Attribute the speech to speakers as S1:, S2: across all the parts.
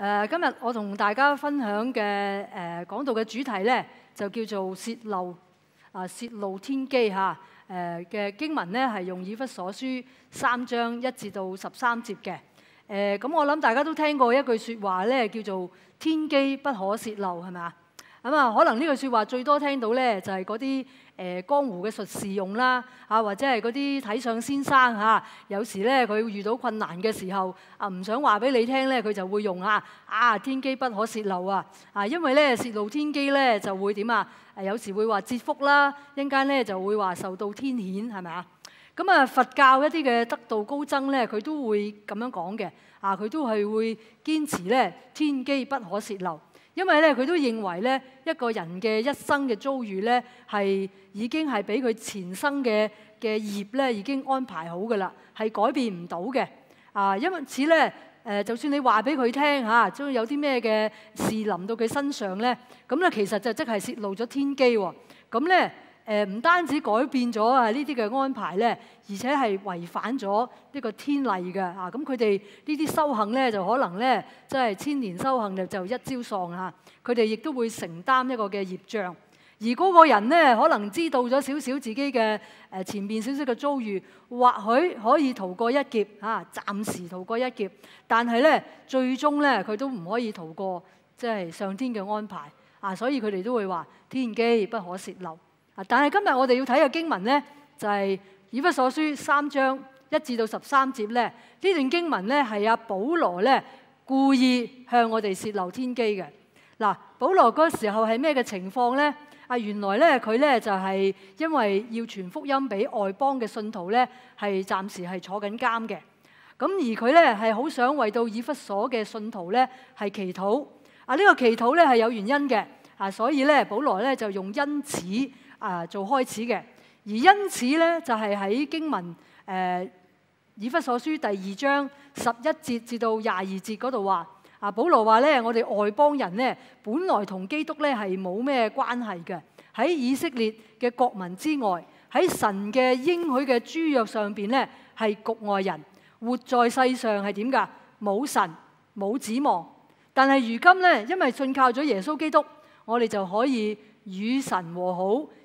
S1: 誒今日我同大家分享嘅誒講道嘅主題咧，就叫做泄露啊，泄露天機嚇。誒嘅經文咧係用以弗所書三章一至到十三節嘅。誒咁我諗大家都聽過一句説話咧，叫做天機不可泄露，係咪啊？咁啊，可能呢句説話最多聽到咧，就係嗰啲誒江湖嘅術士用啦，啊或者係嗰啲睇相先生嚇，有時咧佢遇到困難嘅時候啊，唔想話俾你聽咧，佢就會用啊啊天機不可洩漏啊啊，因為咧洩漏天機咧就會點啊誒，有時會話折福啦，一間咧就會話受到天譴，係咪啊？咁啊佛教一啲嘅得道高僧咧，佢都會咁樣講嘅，啊佢都係會堅持咧天機不可洩漏。因為咧，佢都認為咧，一個人嘅一生嘅遭遇咧，係已經係俾佢前生嘅嘅業咧，已經安排好嘅啦，係改變唔到嘅。啊，因為此咧誒，就算你話俾佢聽嚇，將有啲咩嘅事臨到佢身上咧，咁咧其實就即係泄露咗天機喎。咁咧。誒唔單止改變咗啊！呢啲嘅安排咧，而且係違反咗呢個天例嘅啊！咁佢哋呢啲修行咧，就可能咧，即係千年修行就一朝喪啊！佢哋亦都會承擔一個嘅業障，而嗰個人咧，可能知道咗少少自己嘅誒前面少少嘅遭遇，或許可以逃過一劫啊，暫時逃過一劫，但係咧最終咧，佢都唔可以逃過即係上天嘅安排啊！所以佢哋都會話天機不可泄漏。但係今日我哋要睇嘅經文咧，就係以弗所書三章一至到十三節咧。呢段經文咧係阿保羅咧故意向我哋泄漏天機嘅嗱。保羅嗰時候係咩嘅情況咧？啊，原來咧佢咧就係因為要傳福音俾外邦嘅信徒咧，係暫時係坐緊監嘅咁。而佢咧係好想為到以弗所嘅信徒咧係祈禱啊。呢個祈禱咧係有原因嘅啊，所以咧保羅咧就用因此。啊，做開始嘅，而因此咧，就係喺經文誒以弗所書第二章十一節至到廿二節嗰度話，啊，保羅話咧，我哋外邦人咧，本來同基督咧係冇咩關係嘅，喺以色列嘅國民之外，喺神嘅應許嘅豬肉上边咧係局外人，活在世上係點噶？冇神冇指望，但係如今咧，因為信靠咗耶穌基督，我哋就可以與神和好。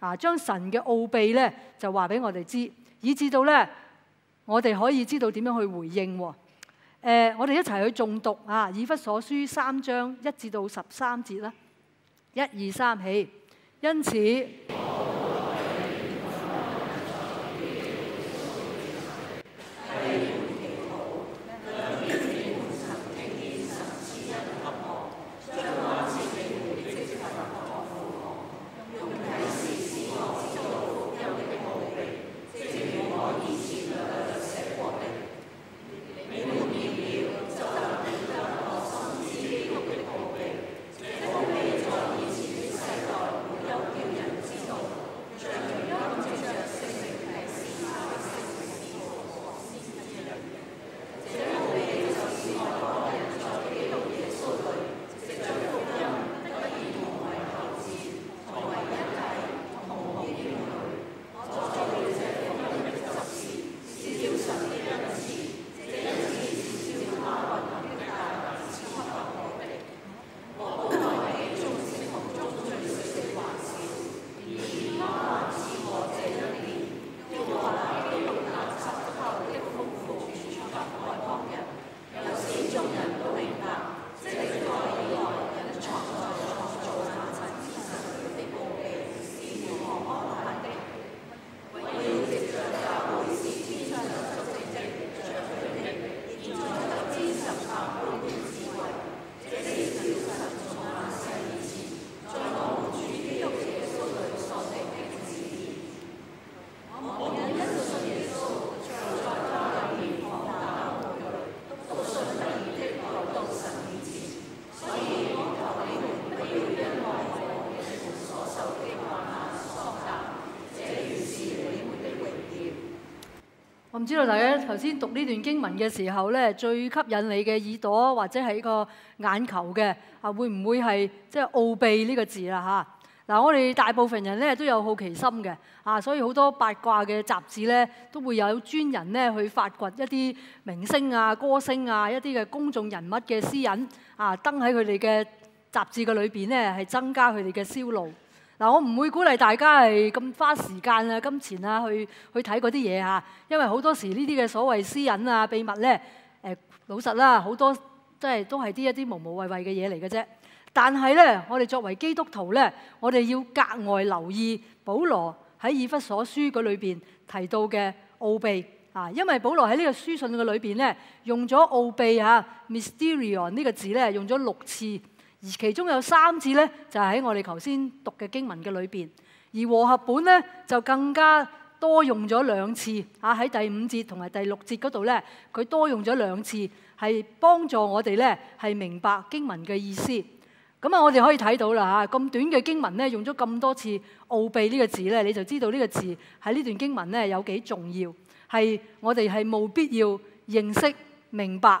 S1: 啊，將神嘅奧秘咧就話俾我哋知，以至到咧我哋可以知道點樣去回應喎。我哋一齊去重讀啊，《以弗所書》三章一至到十三節啦，一二三起。因此。知道大家頭先讀呢段經文嘅時候咧，最吸引你嘅耳朵或者係個眼球嘅啊，會唔會係即係奧秘呢個字啦嚇？嗱，我哋大部分人咧都有好奇心嘅啊，所以好多八卦嘅雜誌咧都會有專人咧去發掘一啲明星啊、歌星啊、一啲嘅公眾人物嘅私隱啊，登喺佢哋嘅雜誌嘅裏邊咧，係增加佢哋嘅銷路。嗱，我唔會鼓勵大家係咁花時間啊、金錢啊去去睇嗰啲嘢嚇，因為好多時呢啲嘅所謂私隱啊、秘密咧，誒老實啦，好多即係都係啲一啲無無謂謂嘅嘢嚟嘅啫。但係咧，我哋作為基督徒咧，我哋要格外留意保羅喺以弗所書嗰裏邊提到嘅奧秘啊，因為保羅喺呢個書信嘅裏邊咧，用咗奧秘啊 mysterion 呢個字咧，用咗六次。而其中有三節咧，就係喺我哋頭先讀嘅經文嘅裏邊。而和合本咧就更加多用咗兩次，嚇喺第五節同埋第六節嗰度咧，佢多用咗兩次，係幫助我哋咧係明白經文嘅意思。咁啊，我哋可以睇到啦嚇，咁短嘅經文咧用咗咁多次奧秘呢個字咧，你就知道呢個字喺呢段經文咧有幾重要，係我哋係冇必要認識明白。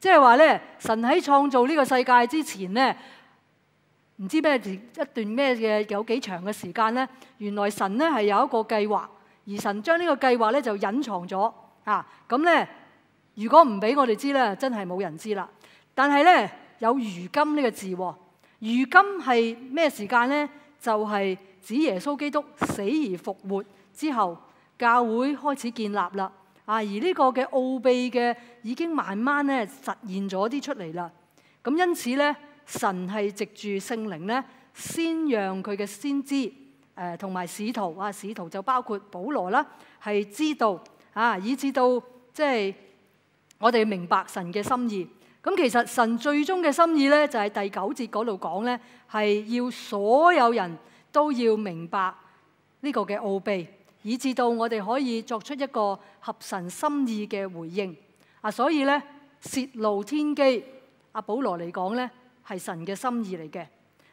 S1: 即係話咧，神喺創造呢個世界之前咧，唔知咩一段咩嘅有幾長嘅時間咧？原來神咧係有一個計劃，而神將呢個計劃咧就隱藏咗啊！咁咧，如果唔俾我哋知咧，真係冇人知啦。但係咧有如今呢個字喎，如今係咩時間咧？就係指耶穌基督死而復活之後，教會開始建立啦。啊！而呢個嘅奧秘嘅已經慢慢咧實現咗啲出嚟啦。咁因此咧，神係藉住聖靈咧，先讓佢嘅先知誒同埋使徒，啊，使徒就包括保羅啦，係知道啊，以至到即係我哋明白神嘅心意。咁其實神最終嘅心意咧，就係第九節嗰度講咧，係要所有人都要明白呢個嘅奧秘。以至到我哋可以作出一個合神心意嘅回應啊，所以咧泄露天機，阿保羅嚟講咧係神嘅心意嚟嘅。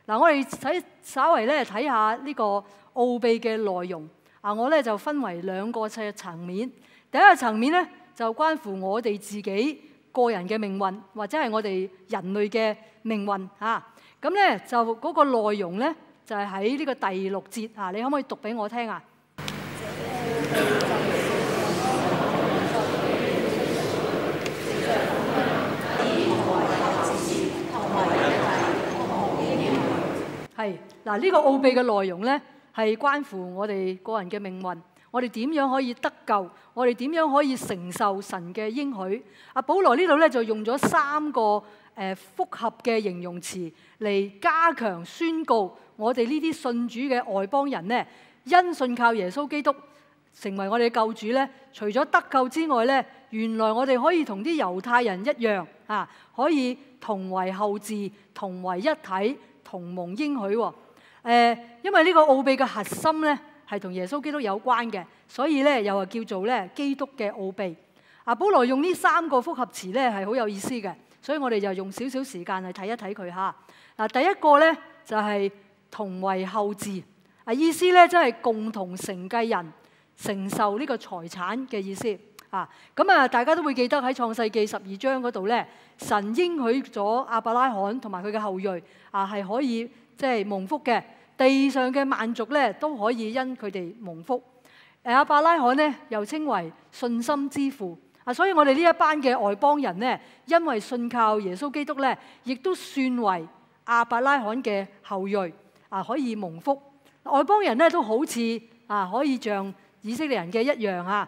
S1: 嗱，我哋睇稍微咧睇下呢個奧秘嘅內容啊，我咧就分為兩個層面。第一个層面咧就關乎我哋自己個人嘅命運，或者係我哋人類嘅命運啊。咁咧就嗰個內容咧就係喺呢個第六節啊，你可唔可以讀俾我聽啊？嗱，呢個奧秘嘅內容咧，係關乎我哋個人嘅命運。我哋點樣可以得救？我哋點樣可以承受神嘅應許？阿保羅呢度咧就用咗三個誒複合嘅形容詞嚟加強宣告：我哋呢啲信主嘅外邦人咧，因信靠耶穌基督成為我哋救主咧，除咗得救之外咧，原來我哋可以同啲猶太人一樣啊，可以同為後嗣，同為一体。同盟應許喎，誒，因為呢個奧秘嘅核心咧，係同耶穌基督有關嘅，所以咧又話叫做咧基督嘅奧秘。啊，保羅用呢三個複合詞咧係好有意思嘅，所以我哋就用少少時間去睇一睇佢嚇。嗱，第一個咧就係同為後字，啊，意思咧即係共同承繼人、承受呢個財產嘅意思。啊！咁啊，大家都會記得喺創世記十二章嗰度咧，神應許咗阿伯拉罕同埋佢嘅後裔啊，係可以即係蒙福嘅。地上嘅萬族咧都可以因佢哋蒙福。誒，阿伯拉罕咧又稱為信心之父啊，所以我哋呢一班嘅外邦人咧，因為信靠耶穌基督咧，亦都算為阿伯拉罕嘅後裔啊，可以蒙福。外邦人咧都好似啊，可以像以色列人嘅一樣啊。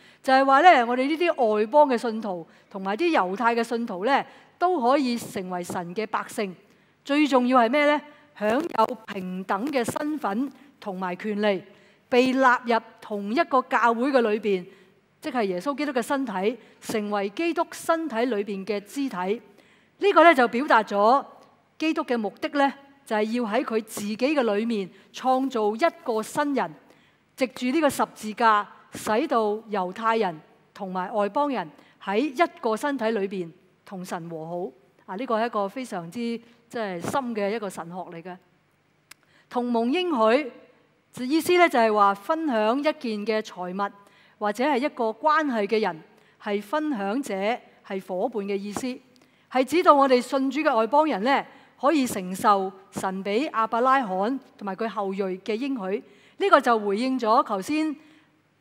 S1: 就係話咧，我哋呢啲外邦嘅信徒同埋啲猶太嘅信徒咧，都可以成為神嘅百姓。最重要係咩咧？享有平等嘅身份同埋權利，被納入同一個教會嘅裏邊，即係耶穌基督嘅身體，成為基督身體裏邊嘅肢體。呢個咧就表達咗基督嘅目的咧，就係要喺佢自己嘅裏面創造一個新人，藉住呢個十字架。使到猶太人同埋外邦人喺一個身體裏邊同神和好啊！呢個係一個非常之即係深嘅一個神學嚟嘅同盟應許，意思咧就係話分享一件嘅財物或者係一個關係嘅人係分享者係伙伴嘅意思係指到我哋信主嘅外邦人咧可以承受神俾阿伯拉罕同埋佢後裔嘅應許。呢個就回應咗頭先。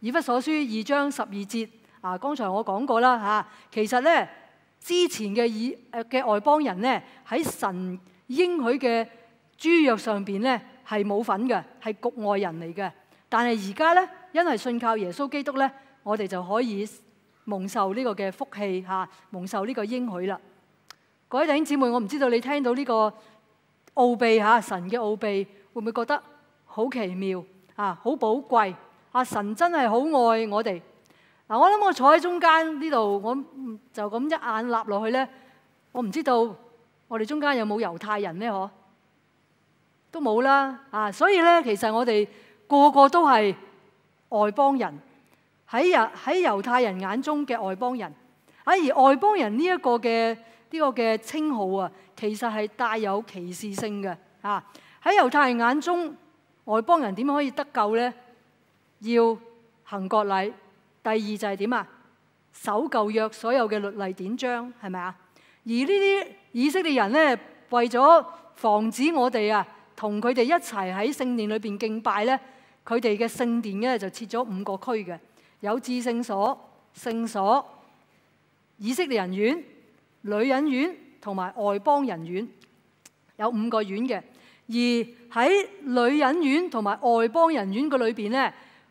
S1: 以弗所書二章十二節啊，剛才我講過啦嚇。其實咧，之前嘅以誒嘅外邦人咧，喺神應許嘅豬肉上邊咧係冇份嘅，係局外人嚟嘅。但係而家咧，因係信靠耶穌基督咧，我哋就可以蒙受呢個嘅福氣嚇，蒙受呢個應許啦。各位弟兄姊妹，我唔知道你聽到呢個奧秘嚇，神嘅奧秘，會唔會覺得好奇妙啊？好寶貴。啊！神真係好愛我哋。嗱，我諗我坐喺中間呢度，我就咁一眼立落去咧，我唔知道我哋中間有冇猶太人咧？嗬，都冇啦。啊，所以咧，其實我哋個個都係外邦人喺日喺猶太人眼中嘅外邦人。啊，而外邦人呢一個嘅呢个嘅稱號啊，其實係帶有歧視性嘅。啊，喺猶太人眼中，外邦人點可以得救咧？要行國禮，第二就係點啊？守舊約所有嘅律例典章係咪啊？而呢啲以色列人呢，為咗防止我哋啊同佢哋一齊喺聖殿裏边敬拜呢，佢哋嘅聖殿呢，就設咗五個區嘅，有智聖所、聖所、以色列人院、女人院同埋外邦人院，有五個院嘅。而喺女人院同埋外邦人院嘅裏边呢。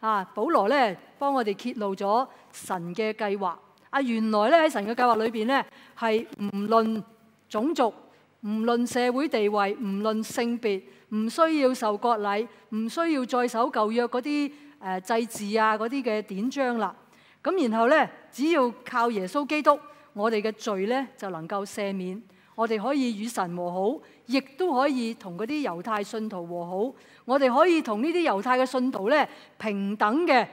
S1: 啊，保羅咧幫我哋揭露咗神嘅計劃。啊，原來咧喺神嘅計劃裏边咧，係唔論種族、唔論社會地位、唔論性別，唔需要受國禮，唔需要再守舊約嗰啲祭祀啊嗰啲嘅典章啦。咁然後咧，只要靠耶穌基督，我哋嘅罪咧就能夠赦免。我哋可以與神和好，亦都可以同嗰啲猶太信徒和好。我哋可以同呢啲猶太嘅信徒咧平等嘅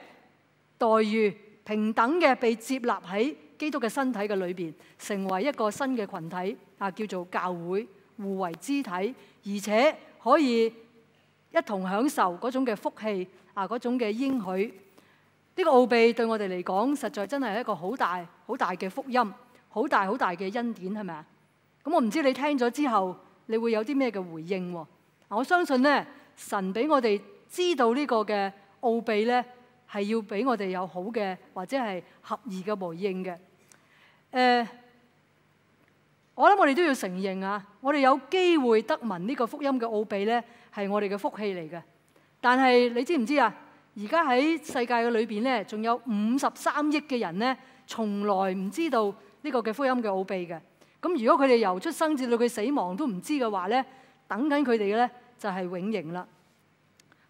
S1: 待遇，平等嘅被接納喺基督嘅身體嘅裏邊，成為一個新嘅群體啊，叫做教會，互為肢體，而且可以一同享受嗰種嘅福氣啊，嗰種嘅應許。呢個奧秘對我哋嚟講，實在真係一個好大好大嘅福音，好大好大嘅恩典，係咪啊？我唔知你听咗之后，你会有啲咩嘅回应喎？我相信咧，神俾我哋知道呢个嘅奥秘咧，系要俾我哋有好嘅或者系合宜嘅回应嘅。诶，我谂我哋都要承认啊！我哋有机会得闻呢个福音嘅奥秘咧，系我哋嘅福气嚟嘅。但系你知唔知啊？而家喺世界嘅里边咧，仲有五十三亿嘅人咧，从来唔知道呢个嘅福音嘅奥秘嘅。咁如果佢哋由出生至到佢死亡都唔知嘅话咧，等紧佢哋嘅咧就系永刑啦。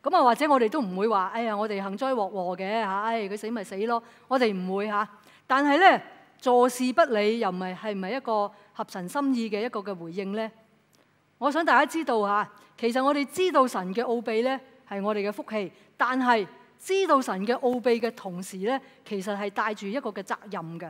S1: 咁啊，或者我哋都唔会话，哎呀，我哋幸灾祸祸嘅吓，哎，佢死咪死咯，我哋唔会吓。但系咧，坐视不理又唔系系唔系一个合神心意嘅一个嘅回应咧？我想大家知道吓，其实我哋知道神嘅奥秘咧系我哋嘅福气，但系知道神嘅奥秘嘅同时咧，其实系带住一个嘅责任嘅。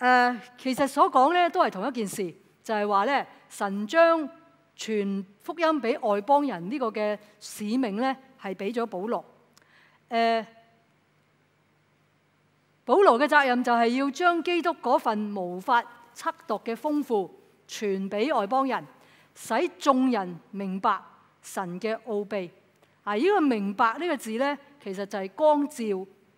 S1: 誒，其實所講咧都係同一件事，就係話咧神將傳福音俾外邦人呢個嘅使命咧，係俾咗保羅。誒，保羅嘅責任就係要將基督嗰份無法測度嘅豐富傳俾外邦人，使眾人明白神嘅奧秘。啊，依個明白呢個字咧，其實就係光照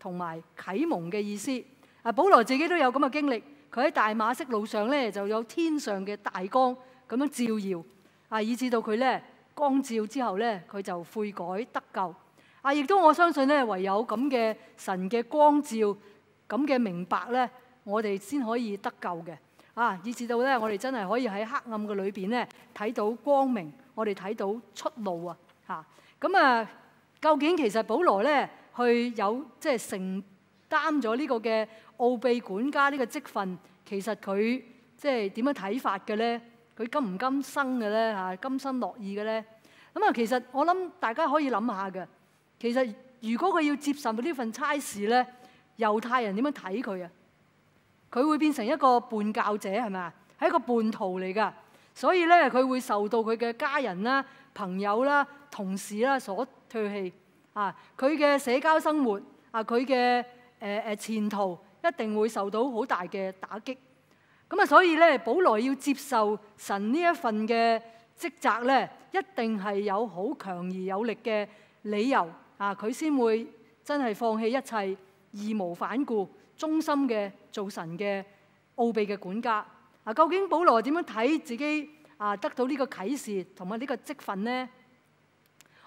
S1: 同埋啟蒙嘅意思。啊，保羅自己都有咁嘅經歷。佢喺大馬色路上咧，就有天上嘅大光咁樣照耀，啊，以至到佢咧光照之後咧，佢就悔改得救。啊，亦都我相信咧，唯有咁嘅神嘅光照，咁嘅明白咧，我哋先可以得救嘅。啊，以至到咧，我哋真係可以喺黑暗嘅裏邊咧，睇到光明，我哋睇到出路啊。嚇，咁啊，究竟其實保羅咧，去有即係成？擔咗呢個嘅奧秘管家呢個職份，其實佢即係點樣睇法嘅咧？佢甘唔甘心嘅咧？嚇，甘心樂意嘅咧？咁啊，其實我諗大家可以諗下嘅。其實如果佢要接受呢份差事咧，猶太人點樣睇佢啊？佢會變成一個叛教者係咪啊？係一個叛徒嚟㗎，所以咧佢會受到佢嘅家人啦、朋友啦、同事啦所唾棄啊。佢嘅社交生活啊，佢嘅～誒誒，前途一定會受到好大嘅打擊。咁啊，所以咧，保羅要接受神呢一份嘅職責咧，一定係有好強而有力嘅理由啊！佢先會真係放棄一切，義無反顧、忠心嘅做神嘅奧秘嘅管家。啊，究竟保羅點樣睇自己啊？得到呢個啟示同埋呢個積分呢？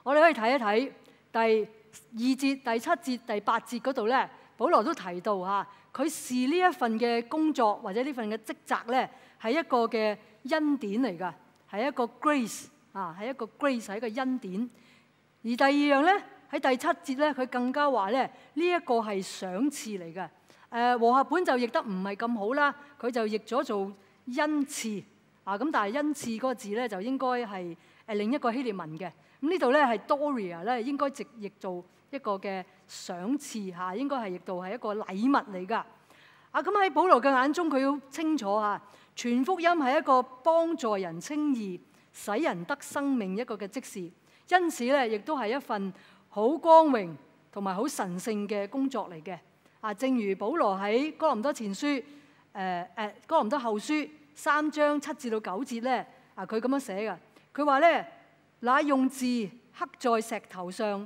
S1: 我哋可以睇一睇第二節、第七節、第八節嗰度咧。保羅都提到嚇，佢視呢一份嘅工作或者呢份嘅職責咧，係一個嘅恩典嚟㗎，係一個 grace 啊，係一個 grace，係一個恩典。而第二樣咧，喺第七節咧，佢更加話咧，呢一個係賞赐嚟㗎。誒和合本就譯得唔係咁好啦，佢就譯咗做恩賜啊。咁但係恩賜個字咧，就應該係诶另一個希利文嘅。咁呢度咧係 Doria 咧，應該直譯做。一個嘅賞賜嚇，應該係亦都係一個禮物嚟噶。啊，咁喺保羅嘅眼中，佢好清楚嚇，全福音係一個幫助人清義、使人得生命一個嘅即事。因此咧，亦都係一份好光榮同埋好神圣嘅工作嚟嘅。啊，正如保羅喺哥林多前書誒誒哥林多後書三章七至到九節咧，啊佢咁樣寫嘅。佢話咧，乃用字刻在石頭上。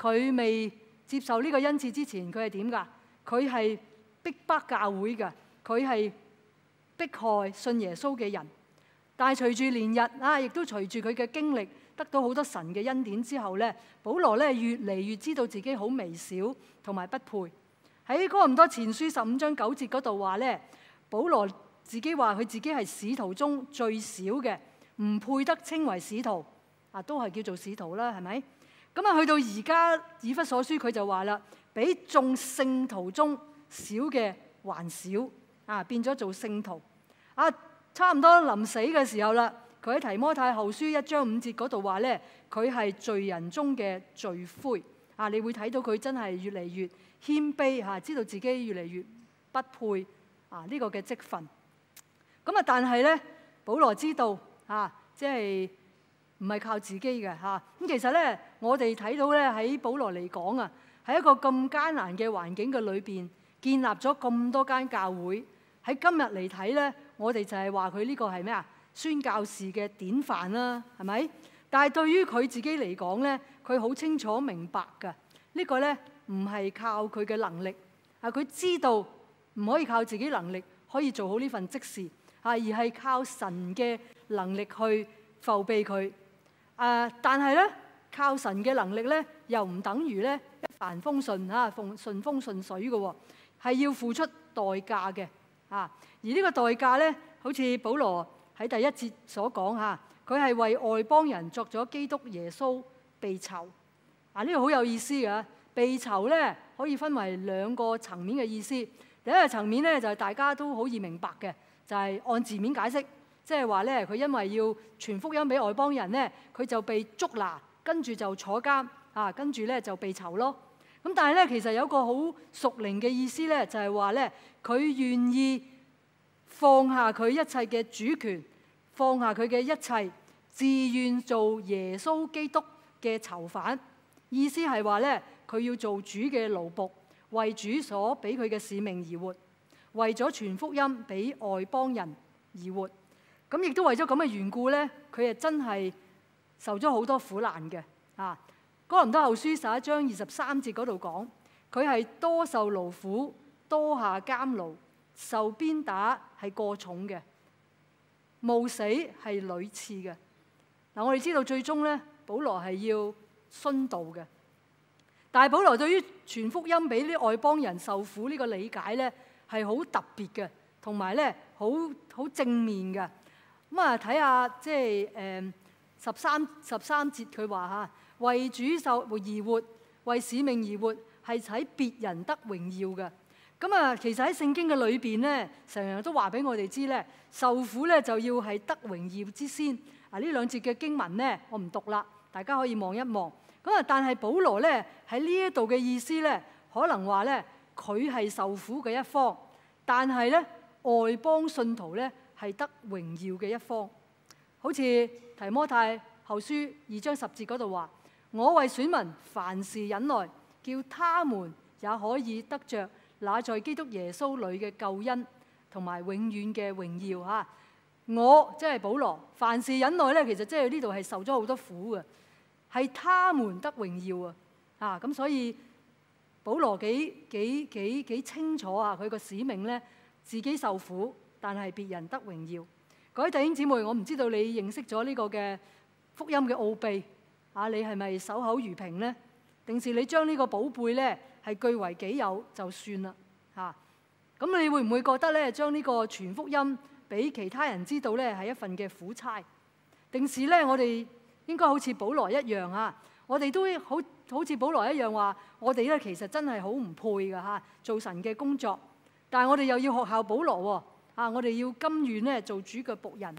S1: 佢未接受呢個恩賜之前，佢係點噶？佢係逼迫教會嘅，佢係逼害信耶穌嘅人。但係隨住連日啊，亦都隨住佢嘅經歷，得到好多神嘅恩典之後咧，保羅咧越嚟越知道自己好微小同埋不配。喺《哥林多前書》十五章九節嗰度話咧，保羅自己話佢自己係使徒中最少嘅，唔配得稱為使徒。啊，都係叫做使徒啦，係咪？咁啊，去到而家以不所書，佢就話啦，比眾聖徒中少嘅還少啊，變咗做聖徒。啊，差唔多臨死嘅時候啦，佢喺提摩太后書一章五節嗰度話咧，佢係罪人中嘅罪魁啊！你會睇到佢真係越嚟越謙卑嚇，知道自己越嚟越不配啊呢個嘅積分。咁啊，但係咧，保羅知道啊，即係。唔係靠自己嘅嚇，咁其實咧，我哋睇到咧喺保羅嚟講啊，喺一個咁艱難嘅環境嘅裏邊，建立咗咁多間教會。喺今日嚟睇咧，我哋就係話佢呢個係咩啊？宣教士嘅典範啦，係咪？但係對於佢自己嚟講咧，佢好清楚明白㗎。呢個咧唔係靠佢嘅能力，啊佢知道唔可以靠自己能力可以做好呢份職事，啊而係靠神嘅能力去浮庇佢。誒，但係咧，靠神嘅能力咧，又唔等於咧一帆風順嚇，風順風順水嘅喎，係要付出代價嘅啊。而呢個代價咧，好似保羅喺第一節所講嚇，佢係為外邦人作咗基督耶穌被囚。啊，呢個好有意思嘅，被囚咧可以分為兩個層面嘅意思。第一個層面咧就係大家都好易明白嘅，就係按字面解釋。即係話咧，佢因為要傳福音俾外邦人咧，佢就被捉拿，跟住就坐監啊，跟住咧就被囚咯。咁但係咧，其實有個好熟靈嘅意思咧，就係話咧，佢願意放下佢一切嘅主權，放下佢嘅一切，自愿做耶穌基督嘅囚犯。意思係話咧，佢要做主嘅奴仆，為主所俾佢嘅使命而活，為咗傳福音俾外邦人而活。咁亦都為咗咁嘅緣故咧，佢係真係受咗好多苦難嘅。啊，哥林多後書十一章二十三節嗰度講，佢係多受勞苦，多下監牢，受鞭打係過重嘅，冒死係屢次嘅。嗱，我哋知道最終咧，保羅係要殉道嘅。但係保羅對於全福音俾啲外邦人受苦呢個理解咧，係好特別嘅，同埋咧好好正面嘅。咁啊，睇下即系诶十三十三節，佢話吓，為主受而活，為使命而活，係喺別人得榮耀嘅。咁啊，其實喺聖經嘅裏边咧，成日都話俾我哋知咧，受苦咧就要係得榮耀之先。啊，呢兩節嘅經文咧，我唔讀啦，大家可以望一望。咁啊，但係保羅咧喺呢一度嘅意思咧，可能話咧佢係受苦嘅一方，但係咧外邦信徒咧。系得榮耀嘅一方，好似提摩太後書二章十節嗰度話：，我為選民凡事忍耐，叫他們也可以得着那在基督耶穌裏嘅救恩同埋永遠嘅榮耀。吓，我即係保羅，凡事忍耐咧，其實即係呢度係受咗好多苦嘅，係他們得榮耀啊！啊，咁所以保羅幾几几几清楚啊，佢個使命咧，自己受苦。但係，別人得榮耀，各位弟兄姊妹，我唔知道你認識咗呢個嘅福音嘅奧秘啊？你係咪守口如瓶呢？定是你將呢個寶貝呢係據為己有就算啦吓？咁你會唔會覺得呢將呢個全福音俾其他人知道呢係一份嘅苦差？定是呢我哋應該好似保羅一樣啊？我哋都好好似保羅一樣話，我哋咧其實真係好唔配㗎嚇做神嘅工作，但係我哋又要學校保羅喎。啊！我哋要甘愿咧做主嘅仆人，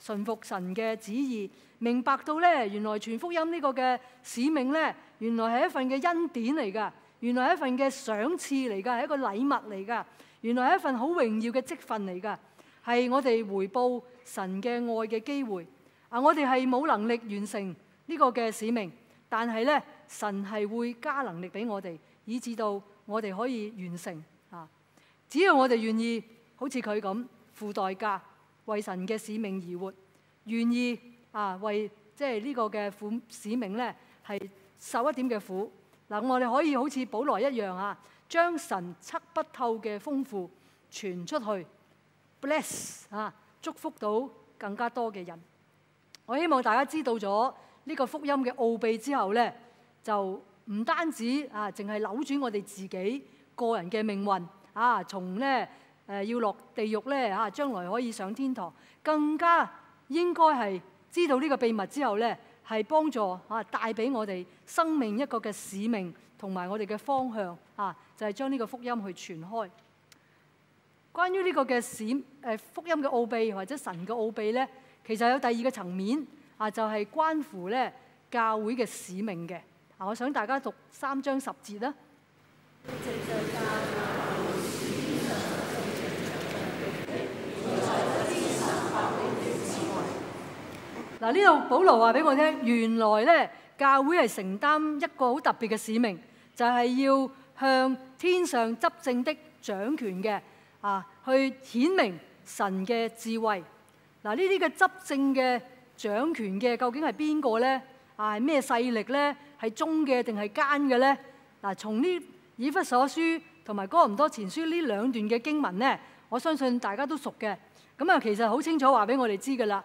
S1: 顺服神嘅旨意，明白到咧，原来全福音呢个嘅使命咧，原来系一份嘅恩典嚟噶，原来系一份嘅赏赐嚟噶，系一个礼物嚟噶，原来系一份好荣耀嘅积分嚟噶，系我哋回报神嘅爱嘅机会。啊！我哋系冇能力完成呢个嘅使命，但系咧神系会加能力俾我哋，以至到我哋可以完成啊。只要我哋愿意。好似佢咁付代價為神嘅使命而活，願意啊為即系呢個嘅苦使命咧係受一點嘅苦嗱。我哋可以好似保來一樣啊，將神测不透嘅豐富傳出去，bless 啊祝福到更加多嘅人。我希望大家知道咗呢個福音嘅奧秘之後咧，就唔單止啊，淨係扭轉我哋自己個人嘅命運啊，从咧。誒要落地獄咧嚇，將來可以上天堂，更加應該係知道呢個秘密之後咧，係幫助嚇帶俾我哋生命一個嘅使命同埋我哋嘅方向啊，就係將呢個福音去傳開。關於呢個嘅使誒福音嘅奧秘或者神嘅奧秘咧，其實有第二個層面啊，就係關乎咧教會嘅使命嘅。啊，我想大家讀三章十節啦。嗱，呢度保留話俾我聽，原來咧教會係承擔一個好特別嘅使命，就係要向天上執政的掌權嘅啊，去顯明神嘅智慧。嗱，呢啲嘅執政嘅掌權嘅究竟係邊個咧？啊，係咩勢力咧？係忠嘅定係奸嘅咧？嗱，從呢以弗所書同埋哥林多前書呢兩段嘅經文咧，我相信大家都熟嘅。咁啊，其實好清楚話俾我哋知噶啦。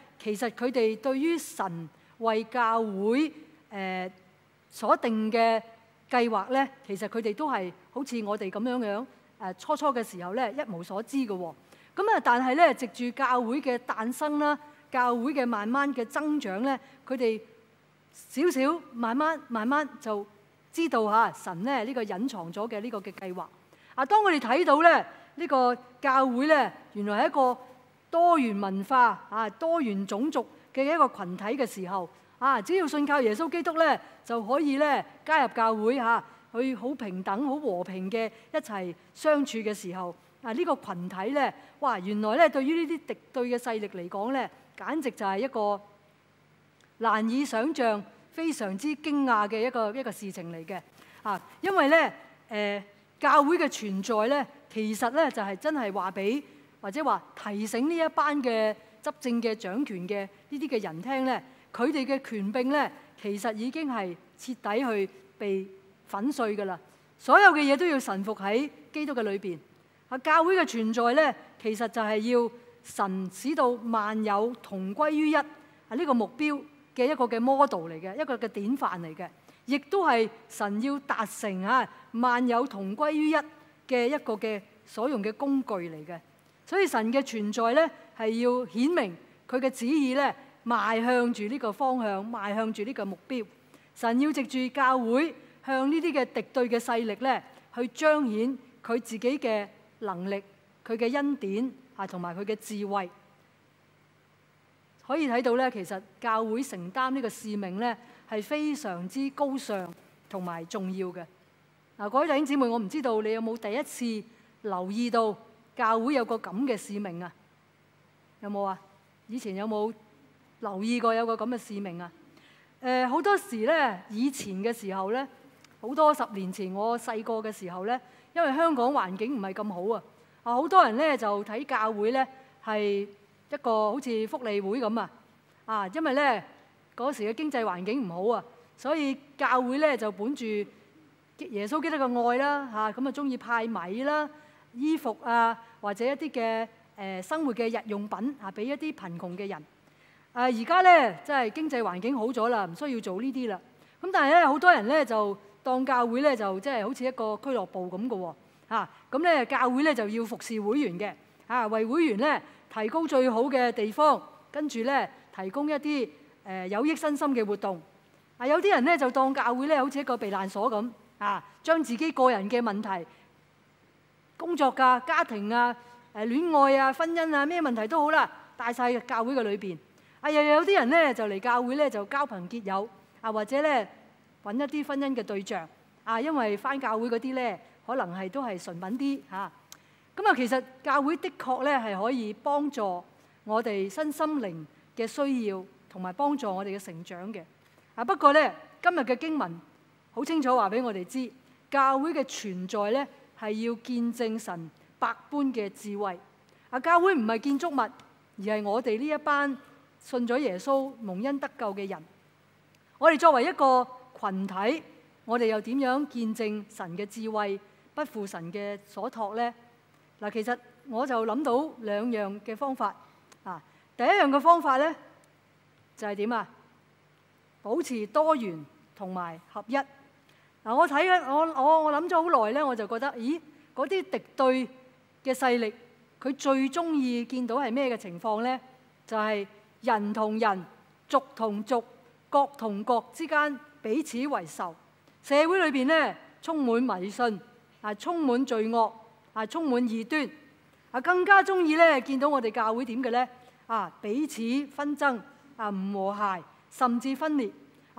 S1: 其實佢哋對於神為教會誒所定嘅計劃咧，其實佢哋都係好似我哋咁樣樣誒，初初嘅時候咧一無所知嘅喎。咁啊，但係咧，藉住教會嘅誕生啦，教會嘅慢慢嘅增長咧，佢哋少少慢慢慢慢就知道嚇神咧呢個隱藏咗嘅呢個嘅計劃。啊，當佢哋睇到咧呢個教會咧，原來係一個。多元文化啊，多元種族嘅一個群體嘅時候啊，只要信靠耶穌基督咧，就可以咧加入教會嚇，去好平等、好和平嘅一齊相處嘅時候啊，呢個群體咧，哇，原來咧對於呢啲敵對嘅勢力嚟講咧，簡直就係一個難以想像、非常之驚訝嘅一個一个事情嚟嘅啊，因為咧誒，教會嘅存在咧，其實咧就係真係話俾或者話提醒呢一班嘅執政嘅掌權嘅呢啲嘅人聽咧，佢哋嘅權柄咧，其實已經係徹底去被粉碎㗎啦。所有嘅嘢都要臣服喺基督嘅裏邊啊！教會嘅存在咧，其實就係要神使到萬有同歸於一啊！呢個目標嘅一個嘅 model 嚟嘅，一個嘅典範嚟嘅，亦都係神要達成啊萬有同歸於一嘅一個嘅所用嘅工具嚟嘅。所以神嘅存在咧，系要显明佢嘅旨意咧，迈向住呢个方向，迈向住呢个目标。神要藉住教会向呢啲嘅敌对嘅势力咧，去彰显佢自己嘅能力、佢嘅恩典啊，同埋佢嘅智慧。可以睇到咧，其实教会承担呢个使命咧，系非常之高尚同埋重要嘅。嗱，各位弟兄姊妹，我唔知道你有冇第一次留意到。教會有個咁嘅使命啊，有冇啊？以前有冇留意過有個咁嘅使命啊？誒，好多時咧，以前嘅時候咧，好多十年前我細個嘅時候咧，因為香港環境唔係咁好啊，啊，好多人咧就睇教會咧係一個好似福利會咁啊，啊，因為咧嗰時嘅經濟環境唔好啊，所以教會咧就本住耶穌基督嘅愛啦，吓咁啊，中意派米啦。衣服啊，或者一啲嘅誒生活嘅日用品啊，俾一啲貧窮嘅人。啊，而家咧即係經濟環境好咗啦，唔需要做呢啲啦。咁但係咧，好多人咧就當教會咧就即係好似一個俱樂部咁嘅喎。咁咧教會咧就要服侍會員嘅。嚇，為會員咧提供最好嘅地方，跟住咧提供一啲誒有益身心嘅活動。啊，有啲人咧就當教會咧好似一個避難所咁。啊，將自己個人嘅問題。工作噶、家庭啊、誒戀愛啊、婚姻啊，咩問題都好啦，大晒教會嘅裏邊，啊，又有啲人咧就嚟教會咧就交朋結友啊，或者咧揾一啲婚姻嘅對象啊，因為翻教會嗰啲咧可能係都係純品啲嚇。咁啊，其實教會的確咧係可以幫助我哋身心靈嘅需要，同埋幫助我哋嘅成長嘅。啊，不過咧今日嘅經文好清楚話俾我哋知，教會嘅存在咧。系要见证神百般嘅智慧。啊，教会唔系建筑物，而系我哋呢一班信咗耶稣蒙恩得救嘅人。我哋作为一个群体，我哋又点样见证神嘅智慧，不负神嘅所托呢？嗱，其实我就谂到两样嘅方法啊。第一样嘅方法呢，就系点啊？保持多元同埋合一。嗱，我睇咧，我我我諗咗好耐咧，我就覺得，咦，嗰啲敵對嘅勢力，佢最中意見到係咩嘅情況咧？就係人同人、族同族、國同國之間彼此為仇。社會裏邊咧充滿迷信，啊充滿罪惡，啊充滿異端，啊更加中意咧見到我哋教會點嘅咧啊彼此紛爭，啊唔和諧，甚至分裂。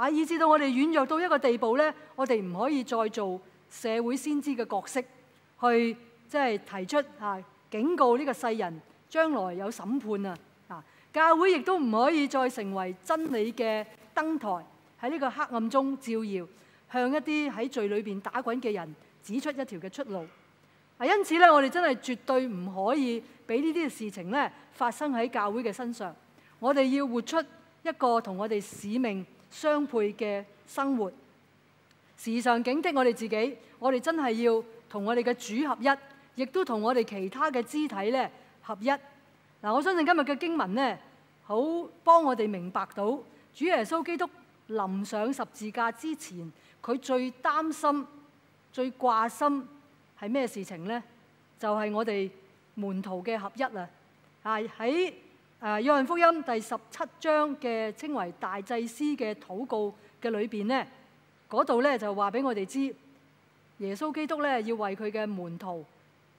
S1: 啊！以至到我哋軟弱到一個地步咧，我哋唔可以再做社會先知嘅角色，去即係提出嚇警告呢個世人將來有審判啊！啊，教會亦都唔可以再成為真理嘅燈台喺呢個黑暗中照耀，向一啲喺罪裏边打滾嘅人指出一條嘅出路。啊，因此咧，我哋真係絕對唔可以俾呢啲事情咧發生喺教會嘅身上。我哋要活出一個同我哋使命。相配嘅生活，時常警惕我哋自己，我哋真係要同我哋嘅主合一，亦都同我哋其他嘅肢體咧合一。嗱，我相信今日嘅經文咧，好幫我哋明白到主耶穌基督臨上十字架之前，佢最擔心、最掛心係咩事情咧？就係我哋門徒嘅合一啊！啊喺。誒《約翰福音》第十七章嘅稱為大祭司嘅禱告嘅裏邊呢，嗰度咧就話俾我哋知，耶穌基督咧要為佢嘅門徒，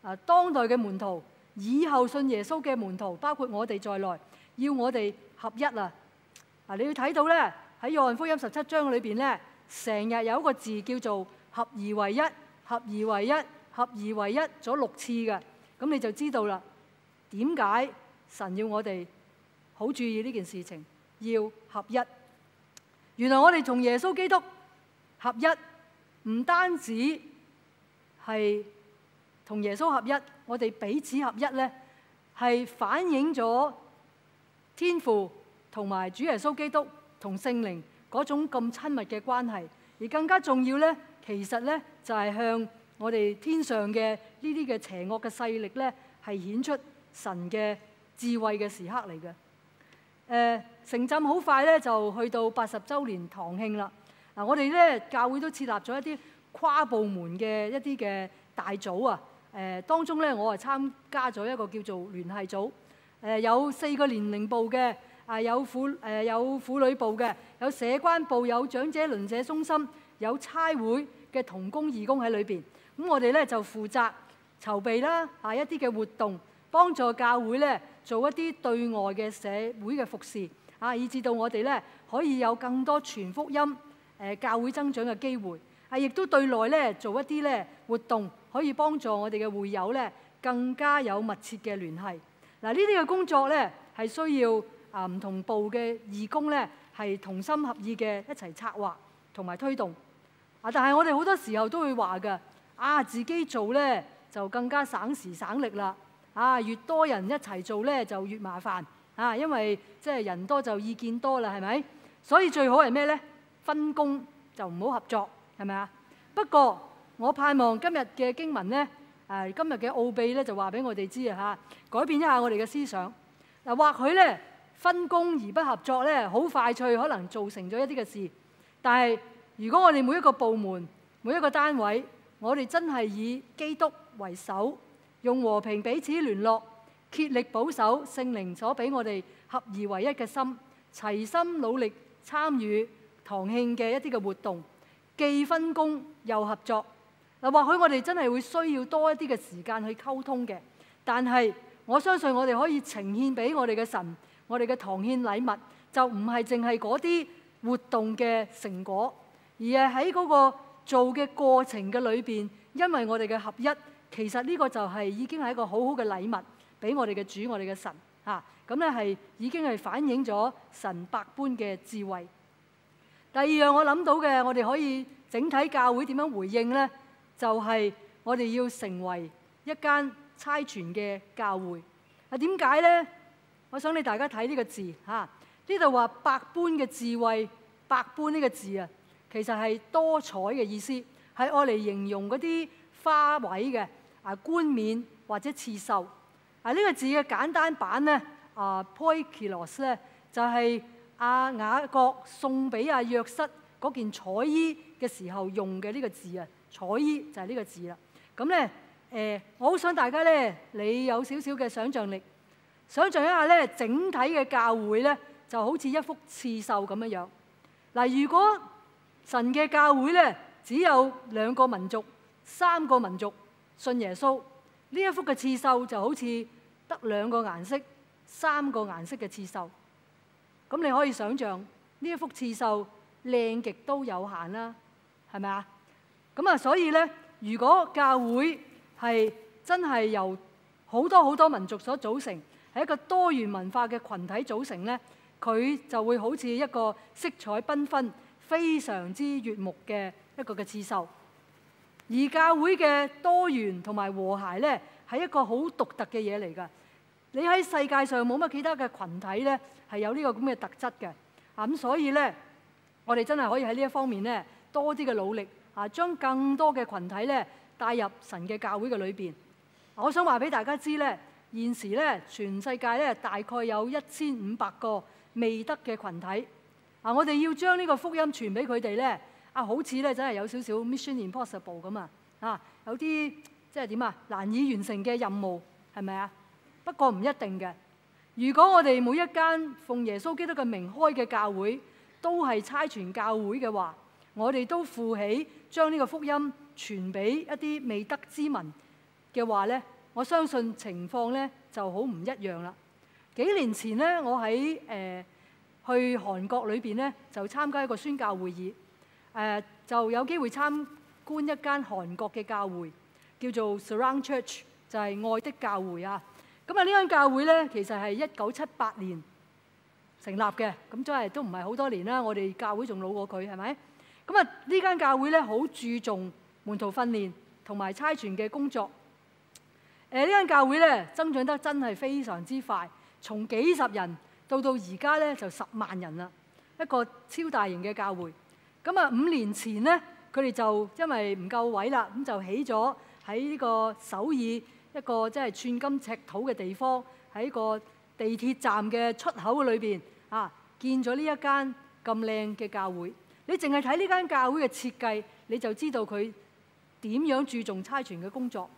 S1: 誒當代嘅門徒，以後信耶穌嘅門徒，包括我哋在內，要我哋合一啊！你要睇到咧喺《約翰福音》十七章裏邊咧，成日有一個字叫做合而為一，合而為一，合而為一，咗六次嘅，咁你就知道啦，點解？神要我哋好注意呢件事情，要合一。原來我哋同耶穌基督合一，唔單止係同耶穌合一，我哋彼此合一呢，係反映咗天父同埋主耶穌基督同聖靈嗰種咁親密嘅關係。而更加重要呢，其實呢，就係向我哋天上嘅呢啲嘅邪惡嘅勢力呢，係顯出神嘅。智慧嘅時刻嚟嘅，誒城鎮好快咧就去到八十週年堂慶啦。嗱，我哋咧教會都設立咗一啲跨部門嘅一啲嘅大組啊。誒當中咧我係參加咗一個叫做聯繫組。誒有四個年齡部嘅，啊有婦誒有婦女部嘅，有社關部，有長者鄰舍中心，有差會嘅童工義工喺裏邊。咁我哋咧就負責籌備啦，啊一啲嘅活動。幫助教會咧做一啲對外嘅社會嘅服侍啊，以至到我哋咧可以有更多全福音誒教會增長嘅機會啊，亦都對內咧做一啲咧活動，可以幫助我哋嘅會友咧更加有密切嘅聯繫嗱。呢啲嘅工作咧係需要啊唔同部嘅義工咧係同心合意嘅一齊策劃同埋推動啊。但係我哋好多時候都會話嘅啊，自己做咧就更加省時省力啦。啊，越多人一齊做咧就越麻煩啊，因為即係人多就意見多啦，係咪？所以最好係咩咧？分工就唔好合作，係咪啊？不過我盼望今日嘅經文咧，誒今日嘅奧秘咧就話俾我哋知啊嚇，改變一下我哋嘅思想。嗱，或許咧分工而不合作咧好快脆，可能造成咗一啲嘅事。但係如果我哋每一個部門、每一個單位，我哋真係以基督為首。用和平彼此聯絡，竭力保守聖靈所俾我哋合而為一嘅心，齊心努力參與堂庆嘅一啲嘅活動，既分工又合作。嗱，或許我哋真係會需要多一啲嘅時間去溝通嘅，但係我相信我哋可以呈獻俾我哋嘅神，我哋嘅堂慶禮物就唔係淨係嗰啲活動嘅成果，而係喺嗰個做嘅過程嘅裏边，因為我哋嘅合一。其實呢個就係已經係一個好好嘅禮物俾我哋嘅主、我哋嘅神嚇。咁咧係已經係反映咗神百般嘅智慧。第二樣我諗到嘅，我哋可以整體教會點樣回應呢？就係我哋要成為一間差傳嘅教會。啊，點解呢？我想你大家睇呢個字嚇，呢度話百般嘅智慧，百般呢個字啊，其實係多彩嘅意思，係愛嚟形容嗰啲花卉嘅。啊冠冕或者刺繡啊呢個字嘅簡單版呢，啊 poikilos 咧就係阿雅各送俾阿約瑟嗰件彩衣嘅時候用嘅呢個字啊彩衣就係呢個字啦咁咧誒我好想大家咧你有少少嘅想像力想像一下咧整體嘅教會咧就好似一幅刺绣咁樣样。嗱如果神嘅教會咧只有兩個民族三個民族。信耶穌呢一幅嘅刺繡就好似得兩個顏色、三個顏色嘅刺繡，咁你可以想象呢一幅刺繡靚極都有限啦，係咪啊？咁啊，所以呢，如果教會係真係由好多好多民族所組成，係一個多元文化嘅群體組成呢，佢就會好似一個色彩繽紛、非常之悦目嘅一個嘅刺繡。而教會嘅多元同埋和諧咧，係一個好獨特嘅嘢嚟噶。你喺世界上冇乜其他嘅群體咧，係有呢個咁嘅特質嘅。啊咁，所以咧，我哋真係可以喺呢一方面咧，多啲嘅努力啊，將更多嘅群體咧帶入神嘅教會嘅裏边。我想話俾大家知咧，現時咧全世界咧大概有一千五百個未得嘅群體。啊，我哋要將呢個福音傳俾佢哋咧。啊，好似咧真係有少少 mission impossible 咁啊！啊，有啲即係點啊，難以完成嘅任務係咪啊？不過唔一定嘅。如果我哋每一間奉耶穌基督嘅名開嘅教會都係差傳教會嘅話，我哋都負起將呢個福音傳俾一啲未得之民嘅話咧，我相信情況咧就好唔一樣啦。幾年前咧，我喺誒去韓國裏邊咧，就參加一個宣教會議。誒就有機會參觀一間韓國嘅教會，叫做 s u r r o u n d Church，就係愛的教會啊。咁啊，呢間教會咧，其實係一九七八年成立嘅，咁真係都唔係好多年啦。我哋教會仲老過佢係咪？咁啊，呢間教會咧，好注重門徒訓練同埋差傳嘅工作。誒呢間教會咧，增長得真係非常之快，從幾十人到到而家咧就十萬人啦，一個超大型嘅教會。咁啊，五年前咧，佢哋就因為唔夠位啦，咁就起咗喺呢個首爾一個即係寸金尺土嘅地方，喺個地鐵站嘅出口嘅裏邊啊，建咗呢一間咁靚嘅教會。你淨係睇呢間教會嘅設計，你就知道佢點樣注重差傳嘅工作。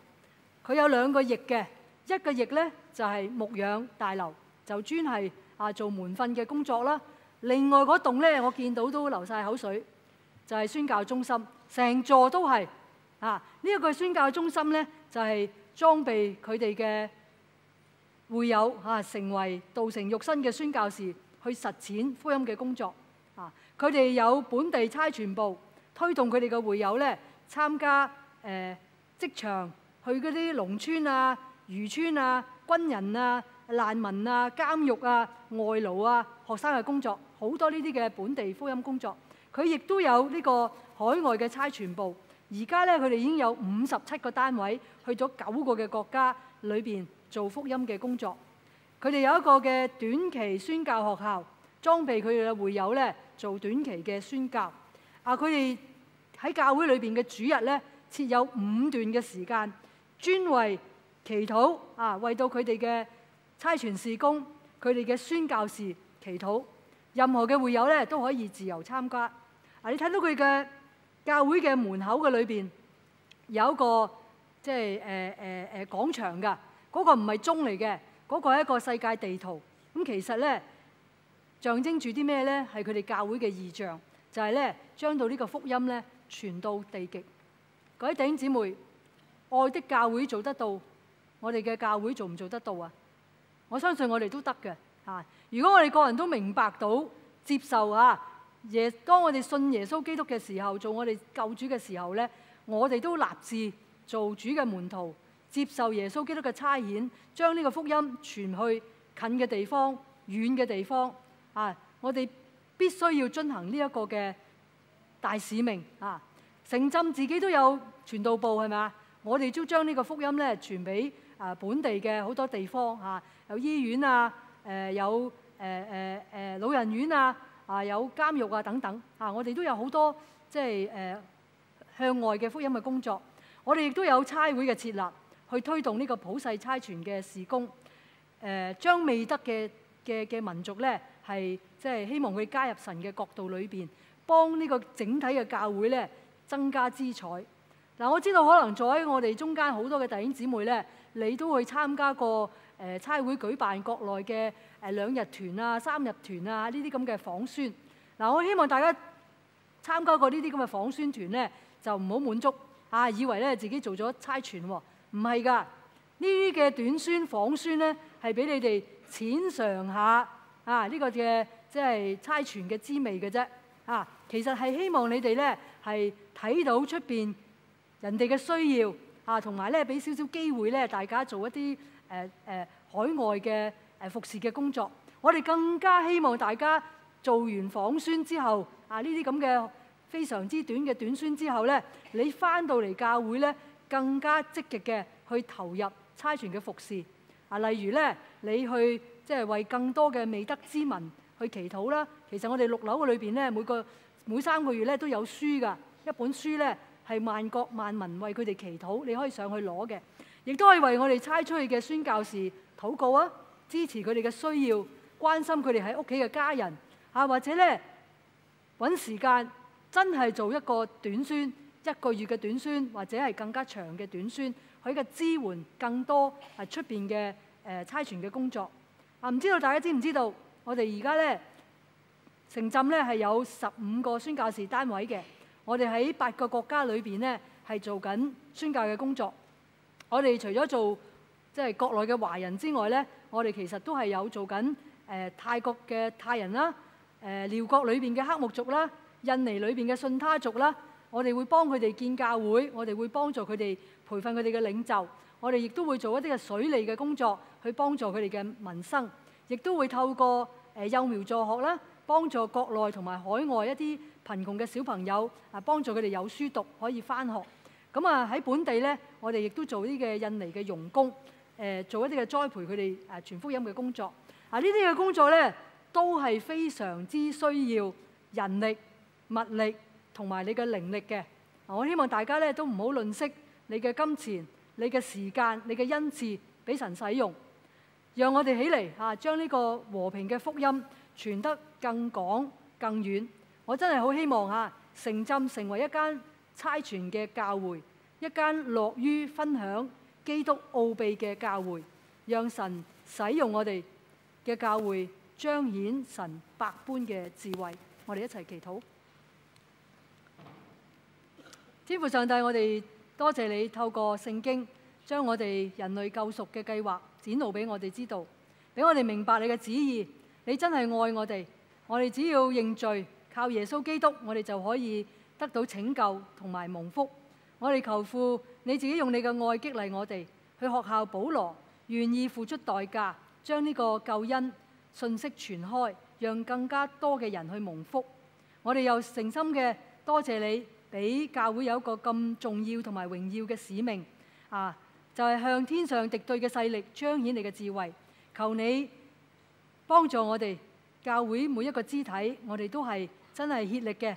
S1: 佢有兩個翼嘅，一個翼咧就係牧養大樓，就專係啊做門訓嘅工作啦。另外嗰棟咧，我見到都流晒口水。就係宣教中心，成座都係啊！呢一個宣教中心咧，就係裝備佢哋嘅會友啊，成為道成肉身嘅宣教士去實踐福音嘅工作啊！佢哋有本地差傳部推動佢哋嘅會友咧參加誒職場、去嗰啲農村啊、漁村啊、軍人啊、難民啊、監獄啊、外勞啊、學生嘅工作，好多呢啲嘅本地福音工作。佢亦都有呢個海外嘅差傳部，而家咧佢哋已經有五十七個單位去咗九個嘅國家裏邊做福音嘅工作。佢哋有一個嘅短期宣教學校，裝備佢哋嘅會友咧做短期嘅宣教。啊，佢哋喺教會裏邊嘅主日咧設有五段嘅時間，專為祈禱啊，為到佢哋嘅差傳事工、佢哋嘅宣教事祈禱。任何嘅會友咧都可以自由參加。你睇到佢嘅教会嘅门口嘅里边有一个即系诶诶诶广场噶，嗰个唔系钟嚟嘅，嗰个系一个世界地图。咁其实咧象征住啲咩咧？系佢哋教会嘅意象，就系咧将到呢个福音咧传到地极。各位弟兄姊妹，爱的教会做得到，我哋嘅教会做唔做得到啊？我相信我哋都得嘅。啊，如果我哋个人都明白到接受啊！耶！當我哋信耶穌基督嘅時候，做我哋救主嘅時候咧，我哋都立志做主嘅門徒，接受耶穌基督嘅差遣，將呢個福音傳去近嘅地方、遠嘅地方啊！我哋必須要進行呢一個嘅大使命啊！城鎮自己都有傳道部係啊？我哋都將呢個福音咧傳俾啊本地嘅好多地方啊，有醫院啊，誒有誒誒誒老人院啊。啊，有監獄啊等等，啊，我哋都有好多即係誒向外嘅福音嘅工作，我哋亦都有差會嘅設立，去推動呢個普世差傳嘅事工，誒將未得嘅嘅嘅民族咧，係即係希望佢加入神嘅角度裏邊，幫呢個整體嘅教會咧增加資彩。嗱，我知道可能在我哋中間好多嘅弟兄姊妹咧，你都去參加過。誒差會舉辦國內嘅誒兩日團啊、三日團啊呢啲咁嘅訪宣嗱，我希望大家參加過呢啲咁嘅訪宣團咧，就唔好滿足啊，以為咧自己做咗差傳喎，唔係㗎，呢啲嘅短宣、訪宣咧係俾你哋淺嘗下啊呢個嘅即係差傳嘅滋味嘅啫啊，其實係希望你哋咧係睇到出邊人哋嘅需要啊，同埋咧俾少少機會咧大家做一啲。誒誒海外嘅誒服侍嘅工作，我哋更加希望大家做完訪宣之後，啊呢啲咁嘅非常之短嘅短宣之後咧，你翻到嚟教會咧更加積極嘅去投入差傳嘅服侍。啊，例如咧你去即係為更多嘅未得之民去祈禱啦。其實我哋六樓嘅裏邊咧每個每三個月咧都有書噶，一本書咧係萬國萬民為佢哋祈禱，你可以上去攞嘅。亦都可以為我哋差出去嘅宣教士祷告啊，支持佢哋嘅需要，關心佢哋喺屋企嘅家人啊，或者咧揾時間真係做一個短宣一個月嘅短宣，或者係更加長嘅短宣，佢嘅支援更多系出边嘅诶差傳嘅工作啊。唔知道大家知唔知道，我哋而家咧城镇咧係有十五個宣教士單位嘅，我哋喺八個國家裏边咧係做緊宣教嘅工作。我哋除咗做即係國內嘅華人之外咧，我哋其實都係有做緊誒泰國嘅泰人啦、誒寮國裏邊嘅黑木族啦、印尼裏邊嘅信他族啦。我哋會幫佢哋建教會，我哋會幫助佢哋培訓佢哋嘅領袖，我哋亦都會做一啲嘅水利嘅工作，去幫助佢哋嘅民生，亦都會透過誒幼苗助學啦，幫助國內同埋海外一啲貧窮嘅小朋友啊，幫助佢哋有書讀，可以翻學。咁啊喺本地咧，我哋亦都做啲嘅印尼嘅佣工，誒做一啲嘅栽培佢哋誒傳福音嘅工作。啊，呢啲嘅工作咧都係非常之需要人力、物力同埋你嘅靈力嘅。我希望大家咧都唔好吝惜你嘅金錢、你嘅時間、你嘅恩賜俾神使用，讓我哋起嚟啊，將呢個和平嘅福音傳得更廣更遠。我真係好希望啊，城镇成為一間。差传嘅教会，一间乐于分享基督奥秘嘅教会，让神使用我哋嘅教会，彰显神百般嘅智慧。我哋一齐祈祷。天父上帝，我哋多谢你透过圣经，将我哋人类救赎嘅计划展露俾我哋知道，俾我哋明白你嘅旨意。你真系爱我哋，我哋只要认罪，靠耶稣基督，我哋就可以。得到拯救同埋蒙福，我哋求父，你自己用你嘅爱激励我哋去学校。保罗愿意付出代价，将呢个救恩信息传开，让更加多嘅人去蒙福。我哋又诚心嘅多谢你，俾教会有一个咁重要同埋荣耀嘅使命啊！就系向天上敌对嘅势力彰显你嘅智慧。求你帮助我哋教会每一个肢体，我哋都系真系竭力嘅。